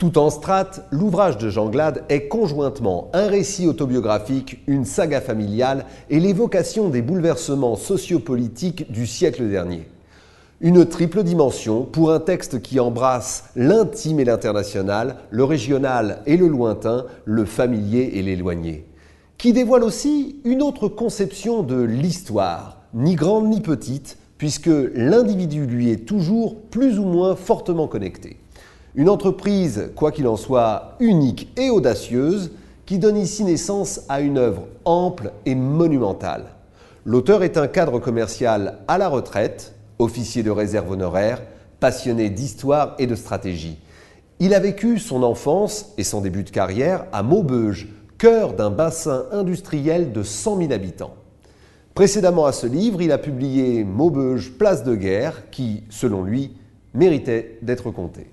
Tout en strates, l'ouvrage de Jean Glade est conjointement un récit autobiographique, une saga familiale et l'évocation des bouleversements sociopolitiques du siècle dernier. Une triple dimension pour un texte qui embrasse l'intime et l'international, le régional et le lointain, le familier et l'éloigné. Qui dévoile aussi une autre conception de l'histoire, ni grande ni petite, puisque l'individu lui est toujours plus ou moins fortement connecté. Une entreprise, quoi qu'il en soit, unique et audacieuse, qui donne ici naissance à une œuvre ample et monumentale. L'auteur est un cadre commercial à la retraite, officier de réserve honoraire, passionné d'histoire et de stratégie. Il a vécu son enfance et son début de carrière à Maubeuge, cœur d'un bassin industriel de 100 000 habitants. Précédemment à ce livre, il a publié Maubeuge, place de guerre, qui, selon lui, méritait d'être compté.